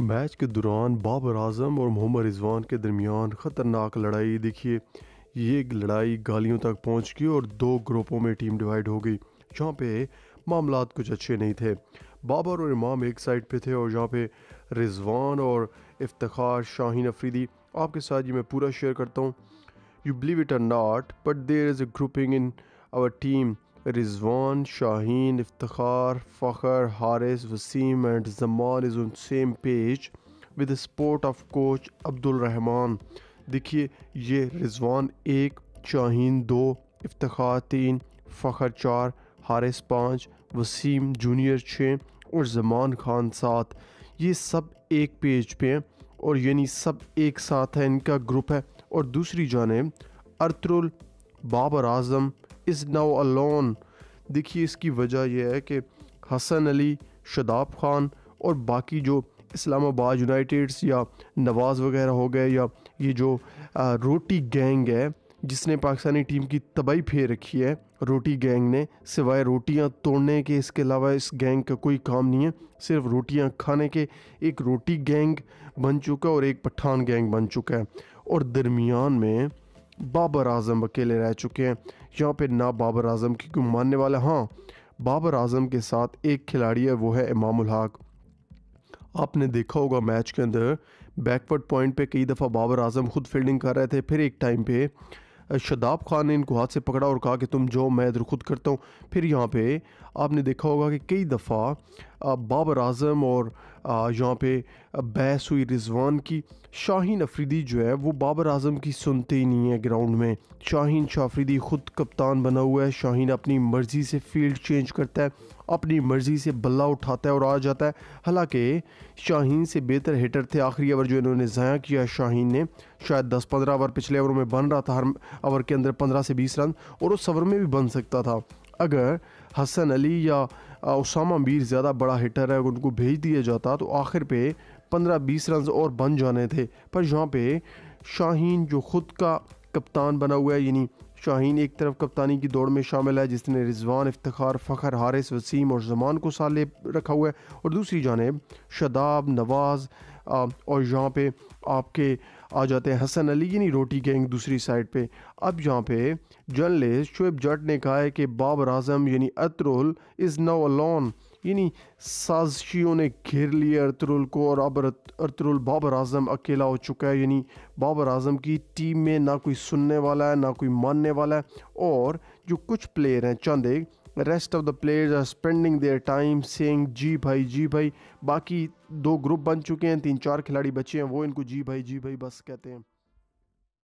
match के दौरान बाबर आजम और मोहम्मद रिजवान के दरमियान ख़तरनाक लड़ाई देखिए ये लड़ाई गालियों तक पहुंच गई और दो ग्रुपों में टीम डिवाइड हो गई जहाँ पे मामला कुछ अच्छे नहीं थे बाबर और इमाम एक साइड पे थे और जहाँ पे रिजवान और इफ्तार शाहीन अफरीदी आपके साथ ये मैं पूरा शेयर करता हूँ you believe it or not but there is a grouping in our team Rizwan Shaheen Iftikhar Fakhar Haris Wasim and Zaman is on same page with support of coach Abdul Rehman देखिए ये रिजवान एक शाहीन दो इफ्तार तीन फ़खर चार हारिस पाँच वसीम जूनियर छः और जमान खान सात ये सब एक पेज पे हैं और यानी सब एक साथ है इनका ग्रुप है और दूसरी जानब अरतरुल Babar Azam is now alone देखिए इसकी वजह यह है कि हसन अली शदाब खान और बाकी जो इस्लामाबाद यूनाइटेड्स या नवाज़ वगैरह हो गए या ये जो आ, रोटी गैंग है जिसने पाकिस्तानी टीम की तबाही फेर रखी है रोटी गैंग ने सिवाय रोटियां तोड़ने के इसके अलावा इस गैंग का कोई काम नहीं है सिर्फ रोटियां खाने के एक रोटी गैंग बन चुका है और एक पठान गैंग बन चुका है और दरमियान में बाबर आजम अकेले रह चुके हैं यहाँ पे ना बाबर आजम की कोई मानने वाला हाँ बाबर आजम के साथ एक खिलाड़ी है वो है इमामुल हक आपने देखा होगा मैच के अंदर बैकवर्ड पॉइंट पे कई दफ़ा बाबर आजम खुद फील्डिंग कर रहे थे फिर एक टाइम पे शदाब खान ने इनको हाथ से पकड़ा और कहा कि तुम जो मैं इधर खुद करता हूँ फिर यहाँ पे आपने देखा होगा कि कई दफ़ा बाबर आजम और यहाँ पे बहस हुई रिजवान की शाहीन अफरीदी जो है वो बाबर आजम की सुनते ही नहीं है ग्राउंड में शाहीन शाफरीदी ख़ुद कप्तान बना हुआ है शाहीन अपनी मर्ज़ी से फील्ड चेंज करता है अपनी मर्ज़ी से बल्ला उठाता है और आ जाता है हालांकि शाहीन से बेहतर हिटर थे आखिरी ओवर जो इन्होंने ज़ाया किया शाहीन ने शायद दस पंद्रह ओवर पिछले ओवर में बन रहा था हर ओवर के अंदर पंद्रह से बीस रन और उस ओवर में भी बन सकता था अगर हसन अली या उसामा मीर ज़्यादा बड़ा हिटर है उनको भेज दिया जाता तो आखिर पे 15-20 रन और बन जाने थे पर यहाँ पे शाहीन जो ख़ुद का कप्तान बना हुआ है यानी शाहीन एक तरफ कप्तानी की दौड़ में शामिल है जिसने रिजवान इफ्तार फ़खर हारिस वसीम और जमान को साले रखा हुआ है और दूसरी जानब शदाब नवाज़ और यहाँ पे आपके आ जाते हैं हसन अली यानी रोटी गैंग दूसरी साइड पे अब यहाँ पे जर्नलिस्ट शुएब जट ने कहा है कि बाबर आजम यानी अतरुल इज़ नाउ अलॉन यानी साजिशियों ने घेर लिया अरतरुल को और अब अरतरुल बाबर आजम अकेला हो चुका है यानी बाबर आजम की टीम में ना कोई सुनने वाला है ना कोई मानने वाला है और जो कुछ प्लेयर हैं चंद एक rest of the players are spending their time saying जी भाई जी भाई बाकी दो ग्रुप बन चुके हैं तीन चार खिलाड़ी बचे हैं वो इनको जी भाई जी भाई बस कहते हैं